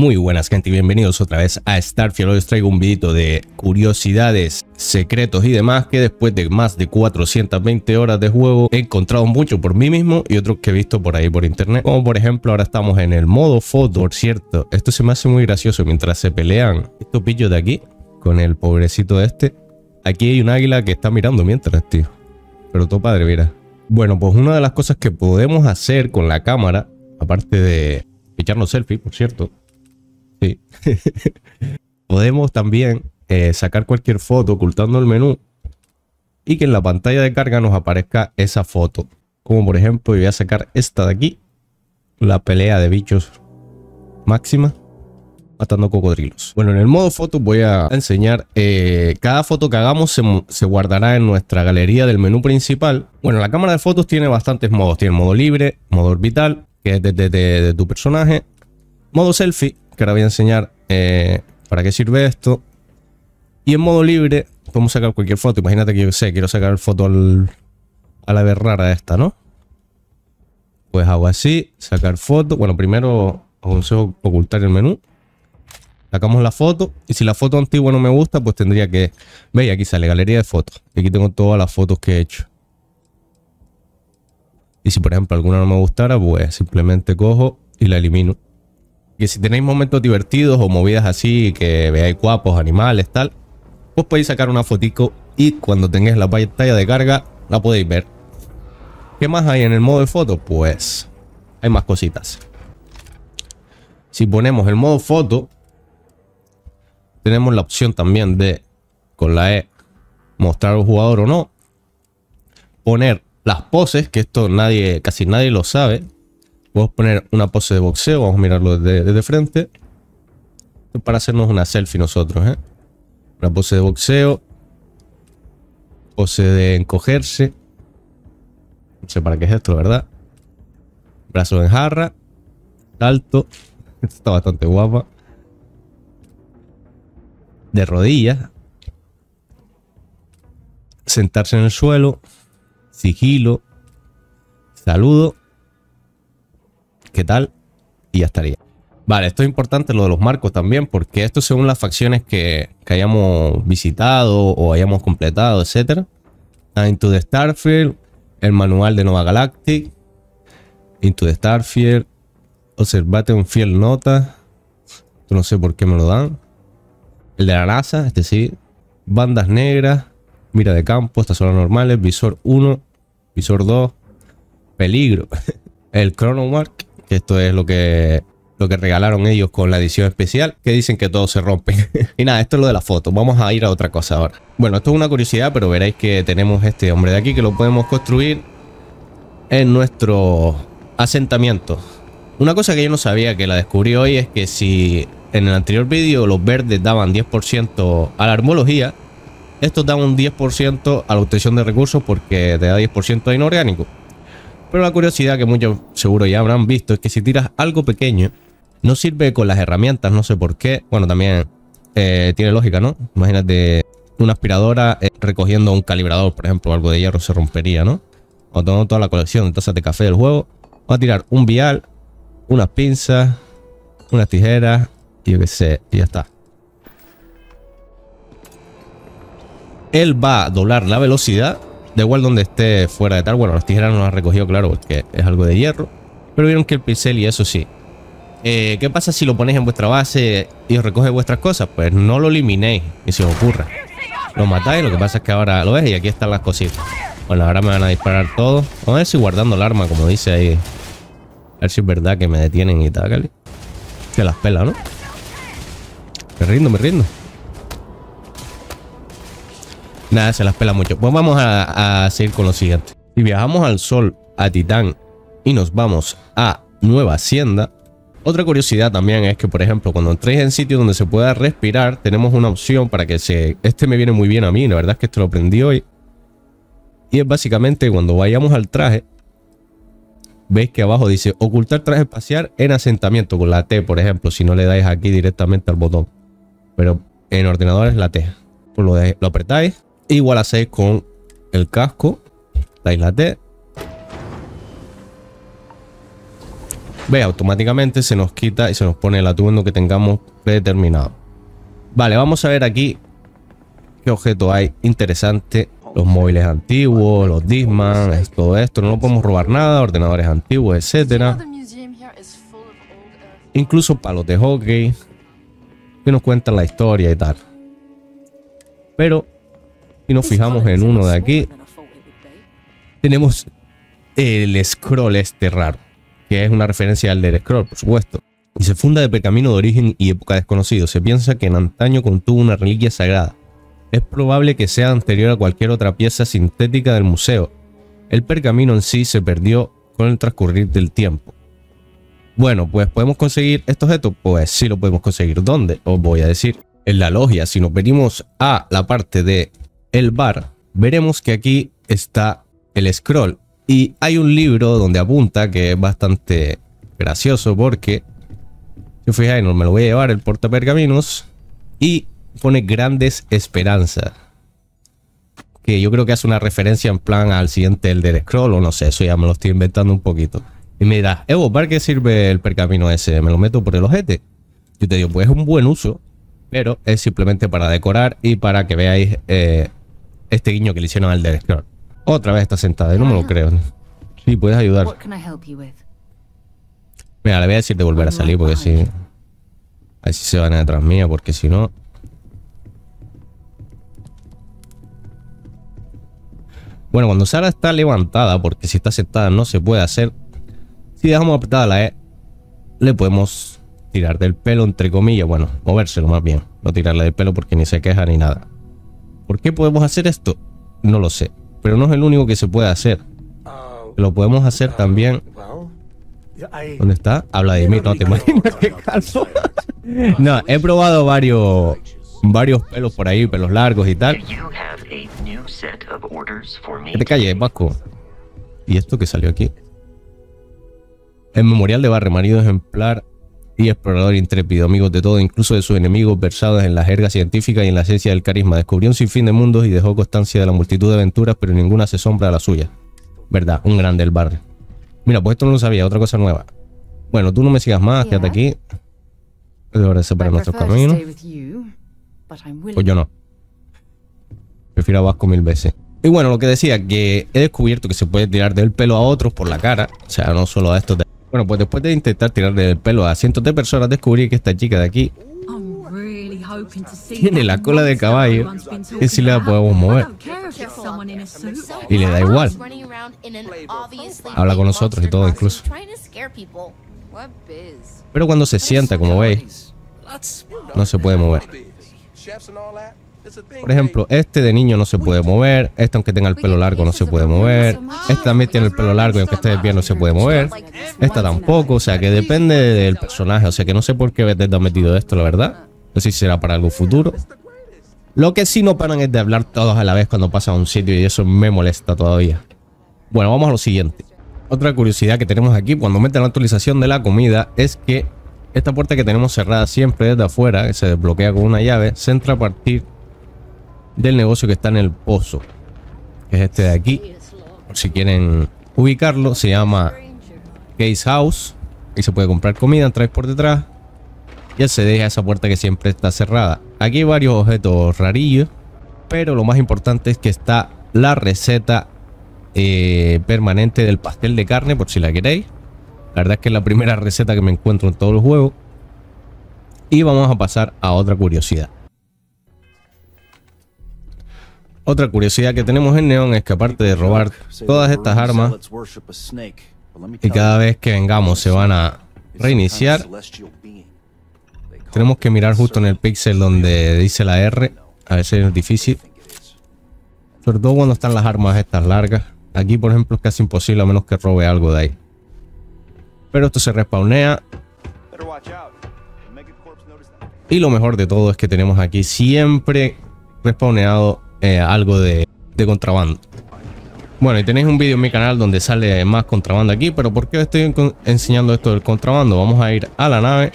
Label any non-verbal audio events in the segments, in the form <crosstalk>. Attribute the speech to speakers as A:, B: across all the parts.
A: Muy buenas gente y bienvenidos otra vez a Starfield. Hoy os traigo un videito de curiosidades, secretos y demás que después de más de 420 horas de juego he encontrado mucho por mí mismo y otros que he visto por ahí por internet. Como por ejemplo ahora estamos en el modo foto, por cierto. Esto se me hace muy gracioso mientras se pelean estos pillos de aquí con el pobrecito de este. Aquí hay un águila que está mirando mientras, tío. Pero todo padre, mira. Bueno, pues una de las cosas que podemos hacer con la cámara, aparte de echarnos selfie, por cierto, Sí. <laughs> Podemos también eh, sacar cualquier foto ocultando el menú y que en la pantalla de carga nos aparezca esa foto. Como por ejemplo, voy a sacar esta de aquí, la pelea de bichos máxima matando cocodrilos. Bueno, en el modo foto voy a enseñar eh, cada foto que hagamos se, guardará en nuestra galería del menú principal. Bueno, la cámara de fotos tiene bastantes modos. Tiene modo libre, modo orbital, que es desde tu personaje, modo selfie, ahora voy a enseñar eh, para qué sirve esto. Y en modo libre podemos sacar cualquier foto. Imagínate que yo sé, quiero sacar foto a la rara esta, ¿no? Pues hago así, sacar foto. Bueno, primero aconsejo ocultar el menú. Sacamos la foto y si la foto antigua no me gusta, pues tendría que... Veis, aquí sale galería de fotos. Y aquí tengo todas las fotos que he hecho. Y si por ejemplo alguna no me gustara, pues simplemente cojo y la elimino que si tenéis momentos divertidos o movidas así, que veáis guapos, animales, tal, pues podéis sacar una fotico y cuando tengáis la pantalla de carga la podéis ver. ¿Qué más hay en el modo de foto? Pues hay más cositas. Si ponemos el modo foto, tenemos la opción también de, con la E, mostrar al jugador o no. Poner las poses, que esto nadie, casi nadie lo sabe a poner una pose de boxeo, vamos a mirarlo desde, desde frente. Para hacernos una selfie nosotros, ¿eh? Una pose de boxeo. Pose de encogerse. No sé para qué es esto, verdad. Brazo en jarra. Salto. <laughs> Esto está bastante guapa. De rodillas. Sentarse en el suelo. Sigilo. Saludo qué tal, y ya estaría. Vale, esto es importante lo de los marcos también, porque esto según las facciones que, hayamos visitado o hayamos completado, etc. Ah, Into the Starfield, el manual de Nova Galactic, Into the Starfield, Observate un fiel nota, no sé por qué me lo dan, el de la NASA, este sí, bandas negras, mira de campo, estas son las normales, visor 1, visor 2, peligro, <laughs> el Mark que esto es lo que, lo que regalaron ellos con la edición especial, que dicen que todo se rompe. <laughs> y nada, esto es lo de la foto, vamos a ir a otra cosa ahora. Bueno, esto es una curiosidad, pero veréis que tenemos este hombre de aquí que lo podemos construir en nuestro asentamiento. Una cosa que yo no sabía que la descubrí hoy es que si en el anterior vídeo los verdes daban 10% a la armología, esto dan un 10% a la obtención de recursos porque te da 10% a inorgánico. Pero la curiosidad que muchos seguro ya habrán visto es que si tiras algo pequeño, no sirve con las herramientas, no sé por qué. Bueno, también eh, tiene lógica, ¿no? Imagínate una aspiradora eh, recogiendo un calibrador, por ejemplo, algo de hierro se rompería, ¿no? O tomando toda la colección de tazas de café del juego. va a tirar un vial, unas pinzas, unas tijeras, y yo qué sé, y ya está. Él va a doblar la velocidad igual donde esté fuera de tal. Bueno, los tijeras no las ha recogido, claro, porque es algo de hierro. Pero vieron que el pincel y eso sí. Eh, ¿Qué pasa si lo ponéis en vuestra base y os recoge vuestras cosas? Pues no lo eliminéis, ni se os ocurra. Lo matáis, lo que pasa es que ahora lo ves y aquí están las cositas. Bueno, ahora me van a disparar todo. Vamos a ver si guardando el arma, como dice ahí. A ver si es verdad que me detienen y tal, Que las pelas, ¿no? Me rindo, me rindo. Nada, se las pela mucho. Pues vamos a, seguir con lo siguiente. Si viajamos al Sol, a Titán y nos vamos a Nueva Hacienda, otra curiosidad también es que, por ejemplo, cuando entréis en sitio donde se pueda respirar, tenemos una opción para que se... Este me viene muy bien a mí, la verdad es que esto lo aprendí hoy. Y es básicamente cuando vayamos al traje, veis que abajo dice ocultar traje espacial en asentamiento con la T, por ejemplo, si no le dais aquí directamente al botón. Pero en ordenador es la T. Pues lo, lo apretáis igual a 6 con el casco, la isla T. Ve, automáticamente se nos quita y se nos pone el atuendo que tengamos predeterminado. Vale, vamos a ver aquí qué objeto hay interesante. Los móviles antiguos, los Disman, todo esto. No lo podemos robar nada, ordenadores antiguos, etcétera. Incluso palos de hockey que nos cuentan la historia y tal. Pero si nos fijamos en uno de aquí, tenemos el scroll este raro, que es una referencia al del scroll, por supuesto. Y se funda de pergamino de origen y época desconocido. Se piensa que en antaño contuvo una reliquia sagrada. Es probable que sea anterior a cualquier otra pieza sintética del museo. El pergamino en sí se perdió con el transcurrir del tiempo. Bueno, pues podemos conseguir este objeto. Pues sí lo podemos conseguir. ¿Dónde? Os voy a decir. En la logia. Si nos venimos a la parte de el bar, veremos que aquí está el scroll. Y hay un libro donde apunta que es bastante gracioso porque, si fijáis, no me lo voy a llevar el pergaminos. y pone grandes esperanzas. Que yo creo que hace una referencia en plan al siguiente el del scroll o no sé, eso ya me lo estoy inventando un poquito. Y mira, Evo, ¿para qué sirve el pergamino ese? Me lo meto por el ojete. Yo te digo, pues es un buen uso, pero es simplemente para decorar y para que veáis eh, este guiño que le hicieron al de Scroll. Otra vez está sentada, no me lo creo. Sí, puedes ayudar. Mira, le voy a decir de volver a oh salir porque si... ver si se van a detrás mía porque si no... Bueno, cuando Sara está levantada, porque si está sentada no se puede hacer. Si dejamos apretada la E, le podemos tirar del pelo, entre comillas. Bueno, movérselo más bien. No tirarle del pelo porque ni se queja ni nada. ¿Por qué podemos hacer esto? No lo sé, pero no es el único que se puede hacer. Ah, lo podemos hacer ah, también. ¿Dónde está? Habla de mí, no te imaginas qué calzo. <laughs> no, he probado varios varios pelos por ahí, pelos largos y tal. ¿Qué te calles, Vasco. ¿Y esto que salió aquí? El memorial de Barre Marido ejemplar y explorador intrépido, amigos de todo, incluso de sus enemigos, versados en la jerga científica y en la ciencia del carisma. Descubrió un sinfín de mundos y dejó constancia de la multitud de aventuras, pero ninguna se sombra a la suya. ¿Verdad? Un grande el barrio. Mira, pues esto no lo sabía, otra cosa nueva. Bueno, tú no me sigas más, quédate aquí. Ahora separar nuestros caminos. Pues yo no. Prefiero a Vasco mil veces. Y bueno, lo que decía, que he descubierto que se puede tirar del pelo a otros por la cara. O sea, no solo a estos de bueno, pues después de intentar tirarle el pelo a cientos de personas, descubrí que esta chica de aquí tiene la cola de caballo y si la podemos mover. Y le da igual. Habla con nosotros y todo incluso. Pero cuando se sienta, como veis, no se puede mover. Por ejemplo, este de niño no se puede mover, este aunque tenga el pelo largo no se puede mover, este también tiene el pelo largo y aunque esté pie no se puede mover, esta tampoco, o sea que depende del personaje, o sea que no sé por qué te ha metido esto, la verdad, no sé si será para algo futuro. Lo que sí no paran es de hablar todos a la vez cuando pasan a un sitio y eso me molesta todavía. Bueno, vamos a lo siguiente. Otra curiosidad que tenemos aquí cuando meten la actualización de la comida es que esta puerta que tenemos cerrada siempre desde afuera, que se desbloquea con una llave, se entra a partir del negocio que está en el pozo, que es este de aquí. si quieren ubicarlo, se llama Case House. Y se puede comprar comida, Entráis por detrás. ya se deja esa puerta que siempre está cerrada. Aquí hay varios objetos rarillos. Pero lo más importante es que está la receta eh, permanente del pastel de carne, por si la queréis. La verdad es que es la primera receta que me encuentro en todos los juegos Y vamos a pasar a otra curiosidad. Otra curiosidad que tenemos en Neon es que aparte de robar todas estas armas, y cada vez que vengamos se van a reiniciar, tenemos que mirar justo en el píxel donde dice la R, a veces es difícil, sobre todo cuando están las armas estas largas. Aquí por ejemplo es casi imposible a menos que robe algo de ahí. Pero esto se respawnea. Y lo mejor de todo es que tenemos aquí siempre respawneado eh, algo de, contrabando. Bueno, y tenéis un vídeo en mi canal donde sale más contrabando aquí, pero ¿por qué estoy enseñando esto del contrabando? Vamos a ir a la nave.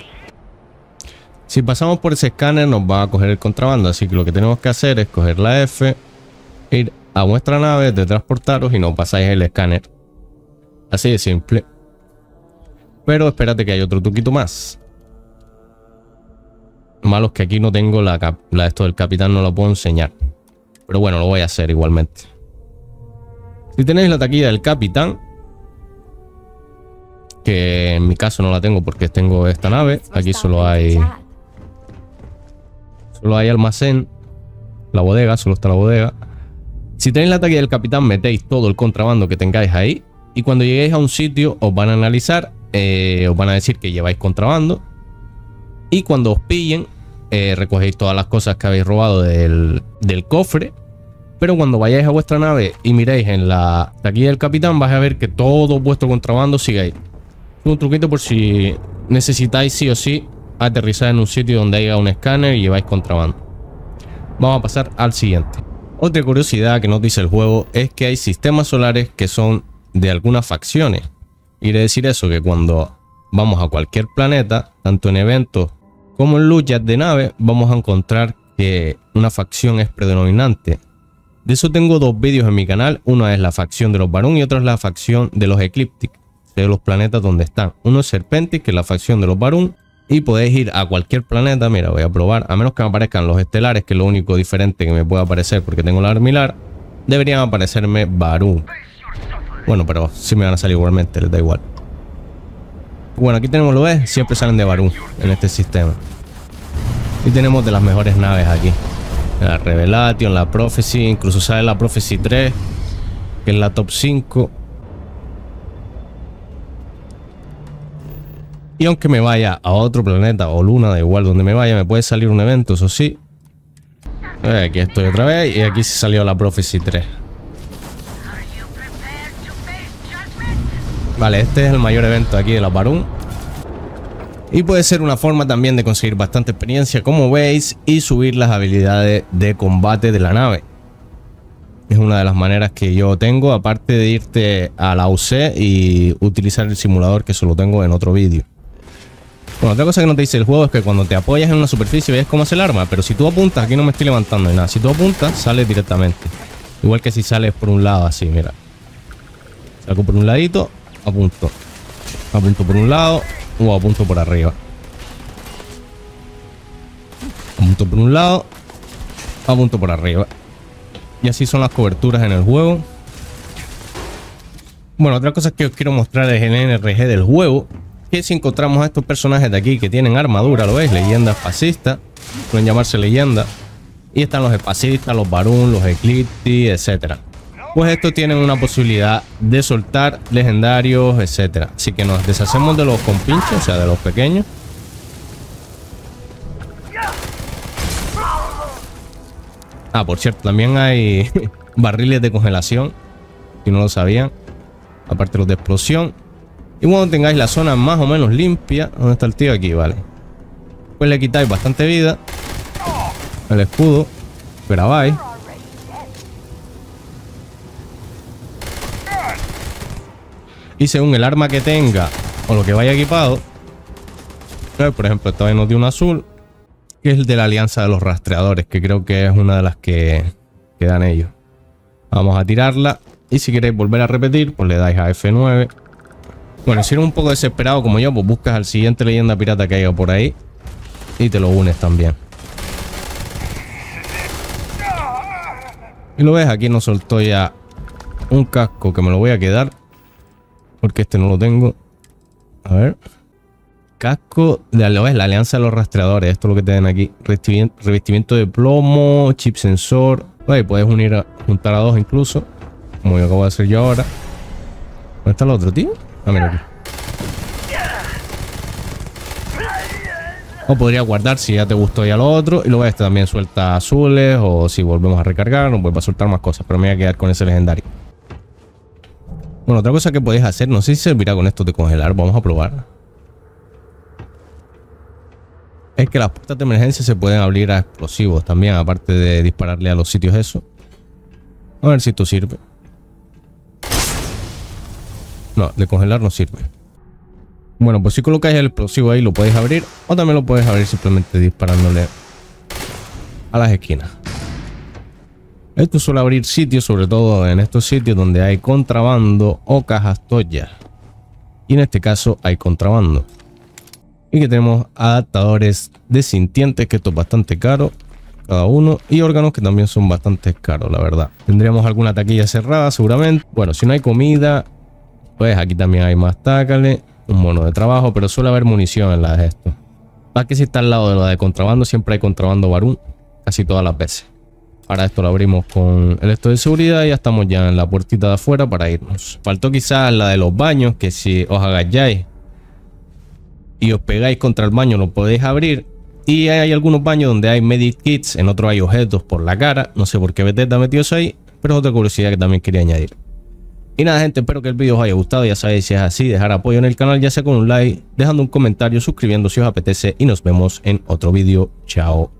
A: Si pasamos por ese escáner nos va a coger el contrabando, así que lo que tenemos que hacer es coger la F, ir a vuestra nave, de transportaros y no pasáis el escáner. Así de simple. Pero espérate que hay otro truquito más. Malos que aquí no tengo la, la esto del capitán, no lo puedo enseñar. Pero bueno, lo voy a hacer igualmente. Si tenéis la taquilla del capitán, que en mi caso no la tengo porque tengo esta nave, aquí solo hay... Solo hay almacén, la bodega, solo está la bodega. Si tenéis la taquilla del capitán, metéis todo el contrabando que tengáis ahí y cuando lleguéis a un sitio os van a analizar, eh, os van a decir que lleváis contrabando y cuando os pillen eh, recogéis todas las cosas que habéis robado del, cofre. Pero cuando vayáis a vuestra nave y miréis en la taquilla del capitán, vais a ver que todo vuestro contrabando sigue ahí. un truquito por si necesitáis sí o sí aterrizar en un sitio donde haya un escáner y lleváis contrabando. Vamos a pasar al siguiente. Otra curiosidad que nos dice el juego es que hay sistemas solares que son de algunas facciones. Quiere decir eso que cuando vamos a cualquier planeta, tanto en eventos como en luchas de nave vamos a encontrar que una facción es predominante. De eso tengo dos vídeos en mi canal, una es la facción de los barun y otra es la facción de los Ecliptic, de los planetas donde están. Uno es Serpentis, que es la facción de los barun y podéis ir a cualquier planeta, mira, voy a probar, a menos que me aparezcan los estelares, que es lo único diferente que me puede aparecer porque tengo la armilar, deberían aparecerme barun Bueno, pero si me van a salir igualmente, les da igual. Bueno, aquí tenemos, lo ves, siempre salen de Barú en este sistema. Y tenemos de las mejores naves aquí. La Revelation, la Prophecy, incluso sale la Prophecy 3, que es la top 5. Y aunque me vaya a otro planeta o luna, da igual donde me vaya, me puede salir un evento, eso sí. Eh, aquí estoy otra vez y aquí se salió la Prophecy 3. Vale, este es el mayor evento aquí de la Barun Y puede ser una forma también de conseguir bastante experiencia, como veis, y subir las habilidades de combate de la nave. Es una de las maneras que yo tengo, aparte de irte a la UC y utilizar el simulador, que solo tengo en otro vídeo. Bueno, otra cosa que no te dice el juego es que cuando te apoyas en una superficie ves cómo hace el arma, pero si tú apuntas, aquí no me estoy levantando ni nada, si tú apuntas, sales directamente. Igual que si sales por un lado así, mira. Saco por un ladito a punto por un lado o apunto por arriba. punto por un lado, punto por arriba. Y así son las coberturas en el juego. Bueno, otra cosa que os quiero mostrar es el NRG del juego. Que si encontramos a estos personajes de aquí que tienen armadura, lo es, Leyenda, fascistas, pueden llamarse leyenda Y están los espacistas, los varun, los eclipsis, etcétera pues estos tienen una posibilidad de soltar legendarios, etcétera. Así que nos deshacemos de los compinches, o sea, de los pequeños. Ah, por cierto, también hay <laughs> barriles de congelación, si no lo sabían. Aparte los de explosión. Y bueno, tengáis la zona más o menos limpia, ¿dónde está el tío? Aquí, vale. Pues le quitáis bastante vida. El escudo. Grabáis. Y según el arma que tenga o lo que vaya equipado, pues, por ejemplo, esta vez nos dio un azul, que es el de la alianza de los rastreadores, que creo que es una de las que, Quedan ellos. Vamos a tirarla. Y si queréis volver a repetir, pues le dais a F9. Bueno, si eres un poco desesperado como yo, pues buscas al siguiente leyenda pirata que haya por ahí y te lo unes también. Y lo ves, aquí nos soltó ya un casco que me lo voy a quedar porque este no lo tengo. A ver. Casco de la alianza de los rastreadores. Esto es lo que tienen aquí. Revestimiento de plomo, chip sensor. Ahí puedes unir a, juntar a dos incluso. Como yo acabo de hacer yo ahora. ¿Dónde está el otro, tío? Ah, mira aquí. O podría guardar si ya te gustó ya lo otro. Y luego este también suelta azules. O si volvemos a recargar, nos pues voy a soltar más cosas. Pero me voy a quedar con ese legendario. Bueno, otra cosa que podéis hacer, no sé si servirá con esto de congelar, vamos a probar. Es que las puertas de emergencia se pueden abrir a explosivos también, aparte de dispararle a los sitios eso. A ver si esto sirve. No, de congelar no sirve. Bueno, pues si colocáis el explosivo ahí lo podéis abrir o también lo podéis abrir simplemente disparándole a las esquinas. Esto suele abrir sitios, sobre todo en estos sitios donde hay contrabando o cajas toyas. Y en este caso hay contrabando. Y que tenemos adaptadores de sintientes, que esto es bastante caro cada uno y órganos que también son bastante caros, la verdad. Tendríamos alguna taquilla cerrada seguramente. Bueno, si no hay comida, pues aquí también hay más tácale, un mono de trabajo, pero suele haber munición en la de esto. Más que si está al lado de la de contrabando, siempre hay contrabando varón, casi todas las veces. Ahora esto lo abrimos con el esto de seguridad y ya estamos ya en la puertita de afuera para irnos. Faltó quizás la de los baños, que si os agalláis y os pegáis contra el baño lo podéis abrir. Y hay algunos baños donde hay medit kits, en otros hay objetos por la cara. No sé por qué Bethesda metió eso ahí, pero es otra curiosidad que también quería añadir. Y nada gente, espero que el vídeo os haya gustado, ya sabéis si es así, dejar apoyo en el canal ya sea con un like, dejando un comentario, suscribiendo si os apetece y nos vemos en otro vídeo. Chao.